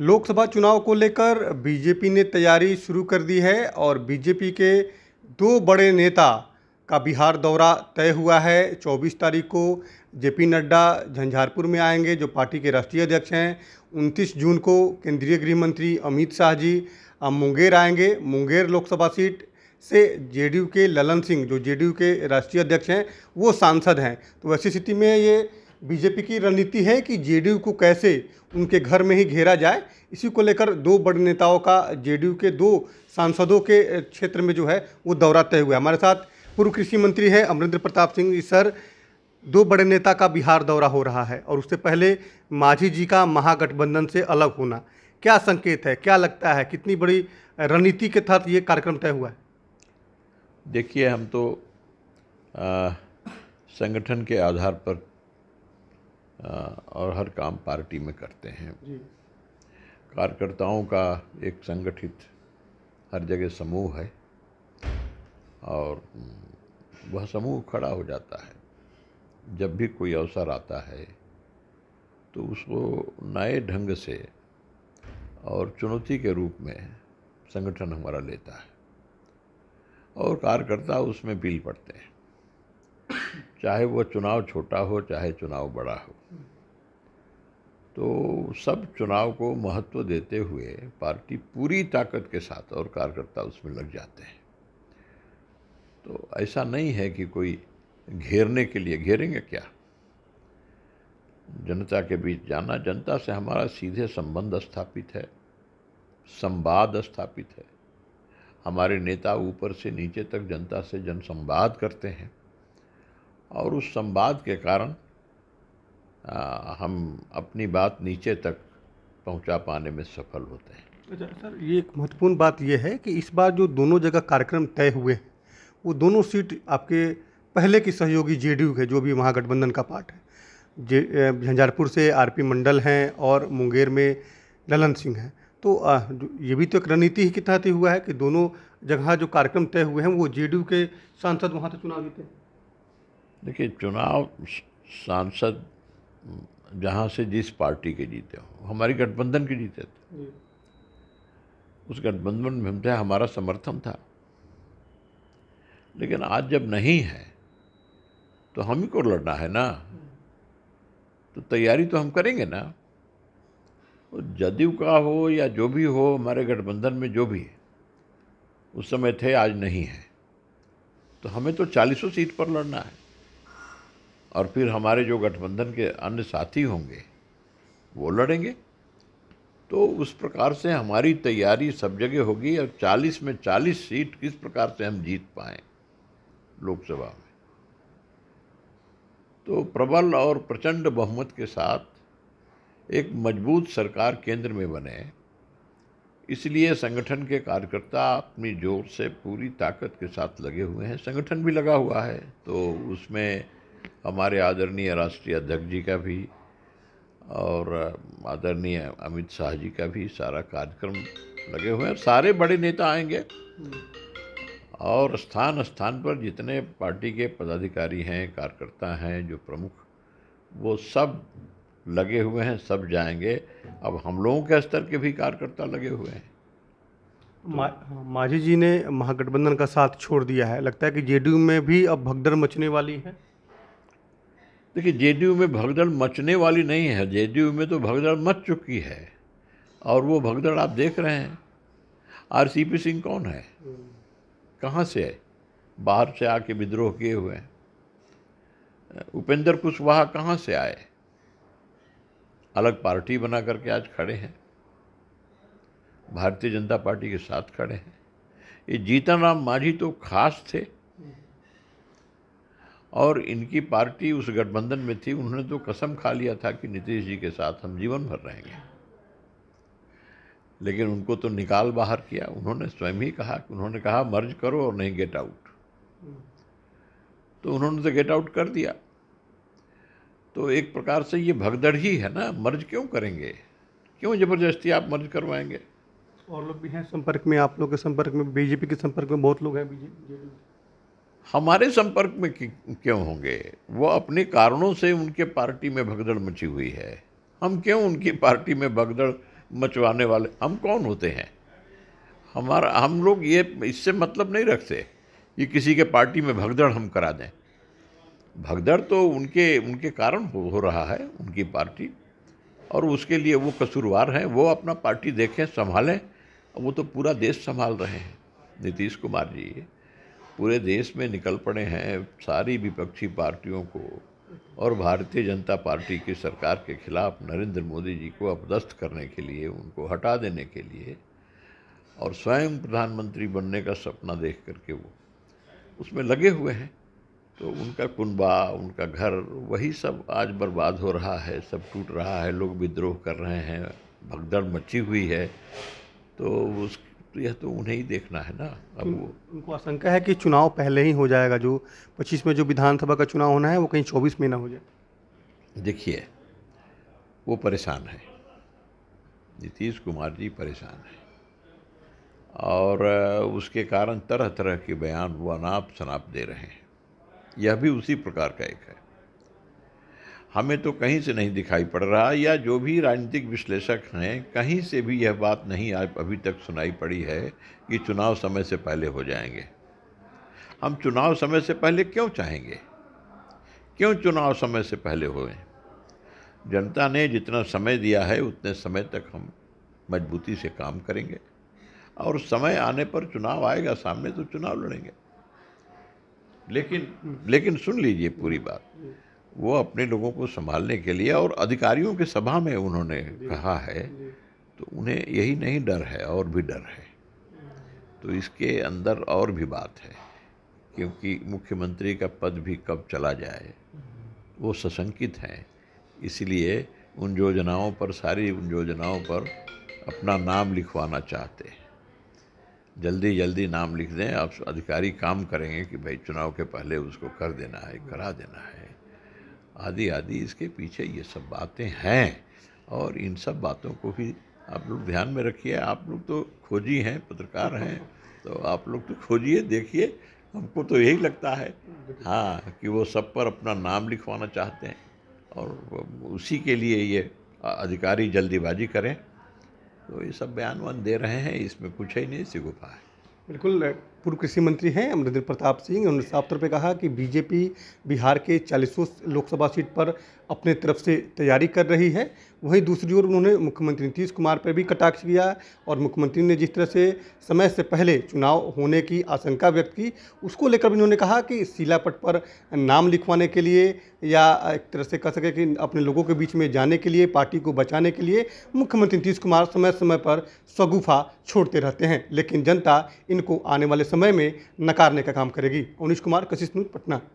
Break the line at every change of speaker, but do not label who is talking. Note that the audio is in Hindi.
लोकसभा चुनाव को लेकर बीजेपी ने तैयारी शुरू कर दी है और बीजेपी के दो बड़े नेता का बिहार दौरा तय हुआ है 24 तारीख को जेपी नड्डा झंझारपुर में आएंगे जो पार्टी के राष्ट्रीय अध्यक्ष हैं 29 जून को केंद्रीय गृह मंत्री अमित शाह जी अब मुंगेर आएंगे मुंगेर लोकसभा सीट से जेडीयू के ललन सिंह जो जेडीयू के राष्ट्रीय अध्यक्ष हैं वो सांसद हैं तो ऐसी स्थिति में ये बीजेपी की रणनीति है कि जेडीयू को कैसे उनके घर में ही घेरा जाए इसी को लेकर दो बड़े नेताओं का जेडीयू के दो सांसदों के क्षेत्र में जो है वो दौरा तय हुआ हमारे साथ पूर्व कृषि मंत्री है अमरिंद्र प्रताप सिंह जी सर दो बड़े नेता का बिहार दौरा हो रहा है और उससे पहले माझी जी का महागठबंधन से अलग होना क्या संकेत है क्या लगता है कितनी बड़ी रणनीति के तहत ये कार्यक्रम तय हुआ है
देखिए हम तो आ, संगठन के आधार पर और हर काम पार्टी में करते हैं कार्यकर्ताओं का एक संगठित हर जगह समूह है और वह समूह खड़ा हो जाता है जब भी कोई अवसर आता है तो उसको नए ढंग से और चुनौती के रूप में संगठन हमारा लेता है और कार्यकर्ता उसमें पील पड़ते हैं चाहे वह चुनाव छोटा हो चाहे चुनाव बड़ा हो तो सब चुनाव को महत्व देते हुए पार्टी पूरी ताकत के साथ और कार्यकर्ता उसमें लग जाते हैं तो ऐसा नहीं है कि कोई घेरने के लिए घेरेंगे क्या जनता के बीच जाना जनता से हमारा सीधे संबंध स्थापित है संवाद स्थापित है हमारे नेता ऊपर से नीचे तक जनता से जनसंवाद करते हैं और उस संवाद के कारण आ, हम अपनी बात नीचे तक पहुंचा पाने में सफल होते हैं
अच्छा सर ये एक महत्वपूर्ण बात यह है कि इस बार जो दोनों जगह कार्यक्रम तय हुए हैं वो दोनों सीट आपके पहले की सहयोगी जेडीयू के जो भी महागठबंधन का पार्ट है जे झंझारपुर से आरपी मंडल हैं और मुंगेर में ललन सिंह हैं तो आ, ये भी तो एक रणनीति के तहत ही हुआ है कि दोनों जगह जो कार्यक्रम तय हुए हैं वो जेडीयू के सांसद वहाँ से चुनाव जीते
देखिए चुनाव सांसद जहाँ से जिस पार्टी के जीते हो हमारी गठबंधन के जीते थे उस गठबंधन में हमसे हमारा समर्थन था लेकिन आज जब नहीं है तो हम ही को लड़ना है ना तो तैयारी तो हम करेंगे ना तो जदयू का हो या जो भी हो हमारे गठबंधन में जो भी है उस समय थे आज नहीं है तो हमें तो चालीसों सीट पर लड़ना है और फिर हमारे जो गठबंधन के अन्य साथी होंगे वो लड़ेंगे तो उस प्रकार से हमारी तैयारी सब जगह होगी और 40 में 40 सीट किस प्रकार से हम जीत पाए लोकसभा में तो प्रबल और प्रचंड बहुमत के साथ एक मजबूत सरकार केंद्र में बने इसलिए संगठन के कार्यकर्ता अपनी जोर से पूरी ताकत के साथ लगे हुए हैं संगठन भी लगा हुआ है तो उसमें हमारे आदरणीय राष्ट्रीय अध्यक्ष जी का भी और आदरणीय अमित शाह जी का भी सारा कार्यक्रम लगे हुए हैं सारे बड़े नेता आएंगे और स्थान स्थान पर जितने पार्टी के पदाधिकारी हैं कार्यकर्ता हैं जो प्रमुख वो सब लगे हुए हैं सब जाएंगे अब हम लोगों के स्तर के भी कार्यकर्ता लगे हुए हैं तो माझी हाँ, जी ने महागठबंधन का साथ छोड़ दिया है लगता है कि जेडीयू में भी अब भगदड़ मचने वाली है देखिए जेडीयू में भगदड़ मचने वाली नहीं है जेडीयू में तो भगदड़ मच चुकी है और वो भगदड़ आप देख रहे हैं आर सी पी सिंह कौन है कहाँ से है बाहर से आके विद्रोह किए हुए हैं उपेंद्र कुशवाहा कहाँ से आए अलग पार्टी बना करके आज खड़े हैं भारतीय जनता पार्टी के साथ खड़े हैं ये जीतन राम मांझी तो खास थे और इनकी पार्टी उस गठबंधन में थी उन्होंने तो कसम खा लिया था कि नीतीश जी के साथ हम जीवन भर रहेंगे लेकिन उनको तो निकाल बाहर किया उन्होंने स्वयं ही कहा कि उन्होंने कहा मर्ज करो और नहीं गेट आउट तो उन्होंने तो गेट आउट कर दिया तो एक प्रकार से ये भगदड़ ही है ना मर्ज क्यों करेंगे क्यों ज़बरदस्ती आप मर्ज करवाएंगे
और लोग भी हैं संपर्क में आप लोग के संपर्क में बीजेपी के संपर्क में बहुत लोग हैं बीजेपी
हमारे संपर्क में क्यों होंगे वो अपने कारणों से उनके पार्टी में भगदड़ मची हुई है हम क्यों उनकी पार्टी में भगदड़ मचवाने वाले हम कौन होते हैं हमारा हम लोग ये इससे मतलब नहीं रखते कि किसी के पार्टी में भगदड़ हम करा दें भगदड़ तो उनके उनके कारण हो, हो रहा है उनकी पार्टी और उसके लिए वो कसूरवार हैं वो अपना पार्टी देखें संभालें वो तो पूरा देश संभाल रहे हैं नीतीश कुमार जी पूरे देश में निकल पड़े हैं सारी विपक्षी पार्टियों को और भारतीय जनता पार्टी की सरकार के खिलाफ नरेंद्र मोदी जी को अपदस्थ करने के लिए उनको हटा देने के लिए और स्वयं प्रधानमंत्री बनने का सपना देख करके वो उसमें लगे हुए हैं तो उनका कुनबा उनका घर वही सब आज बर्बाद हो रहा है सब टूट रहा है लोग विद्रोह कर रहे हैं भगदड़ मची हुई है तो उस तो यह तो उन्हें ही देखना है ना अब वो
उनको आशंका है कि चुनाव पहले ही हो जाएगा जो पच्चीस में जो विधानसभा का चुनाव होना है वो कहीं चौबीस में ना हो जाए
देखिए वो परेशान है नीतीश कुमार जी परेशान है और उसके कारण तरह तरह के बयान वो अनाप शनाप दे रहे हैं यह भी उसी प्रकार का एक है हमें तो कहीं से नहीं दिखाई पड़ रहा या जो भी राजनीतिक विश्लेषक हैं कहीं से भी यह बात नहीं आज अभी तक सुनाई पड़ी है कि चुनाव समय से पहले हो जाएंगे हम चुनाव समय से पहले क्यों चाहेंगे क्यों चुनाव समय से पहले होए जनता ने जितना समय दिया है उतने समय तक हम मजबूती से काम करेंगे और समय आने पर चुनाव आएगा सामने तो चुनाव लड़ेंगे लेकिन लेकिन सुन लीजिए पूरी बात वो अपने लोगों को संभालने के लिए और अधिकारियों के सभा में उन्होंने कहा है तो उन्हें यही नहीं डर है और भी डर है हम्म। तो इसके अंदर और भी बात है क्योंकि मुख्यमंत्री का पद भी कब चला जाए हम्म। वो सशंकित हैं इसलिए उन योजनाओं पर सारी उन योजनाओं पर अपना नाम लिखवाना चाहते हैं जल्दी जल्दी नाम लिख दें आप अधिकारी काम करेंगे कि भाई चुनाव के पहले उसको कर देना है करा देना है आदि आदि इसके पीछे ये सब बातें हैं और इन सब बातों को भी आप लोग ध्यान में रखिए आप लोग तो खोजी हैं पत्रकार हैं तो आप लोग तो खोजिए देखिए हमको तो यही लगता है हाँ कि वो सब पर अपना नाम लिखवाना चाहते हैं और उसी के लिए ये अधिकारी जल्दीबाजी करें तो ये सब बयान वन दे रहे हैं इसमें कुछ ही नहीं सिगुफा है
बिल्कुल पूर्व कृषि मंत्री हैं अमरिंदर प्रताप सिंह उन्होंने साफ तौर पर कहा कि बीजेपी बिहार के चालीसों लोकसभा सीट पर अपने तरफ से तैयारी कर रही है वहीं दूसरी ओर उन्होंने मुख्यमंत्री नीतीश कुमार पर भी कटाक्ष किया और मुख्यमंत्री ने जिस तरह से समय से पहले चुनाव होने की आशंका व्यक्त की उसको लेकर भी उन्होंने कहा कि शिलापट पर नाम लिखवाने के लिए या एक तरह से कह सके कि अपने लोगों के बीच में जाने के लिए पार्टी को बचाने के लिए मुख्यमंत्री नीतीश कुमार समय समय पर सगुफा छोड़ते रहते हैं लेकिन जनता इनको आने वाले समय में नकारने का काम करेगी अनिश कुमार कशिश पटना